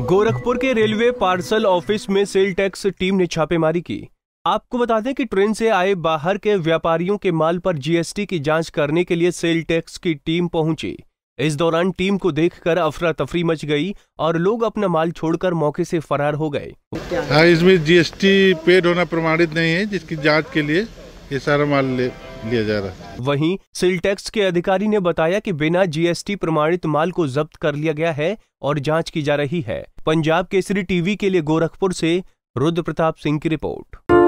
गोरखपुर के railway parcel office में sale tax team ने छापेमारी की आपको बता दें कि ट्रेन से आए बाहर के व्यापारियों के माल पर जीएसटी की जांच करने के लिए सेल टैक्स की टीम पहुंची इस दौरान टीम को देखकर अफरा तफरी मच गई और लोग अपना माल छोड़कर मौके से फरार हो गए हाँ, इसमें जीएसटी पेड होना प्रमाणित नहीं है जिसकी जाँच के लिए ये सारा माल ले लिया जा रहा है वहीं सिलटेक्स के अधिकारी ने बताया कि बिना जीएसटी प्रमाणित माल को जब्त कर लिया गया है और जांच की जा रही है पंजाब केसरी टीवी के लिए गोरखपुर से रुद्र प्रताप सिंह की रिपोर्ट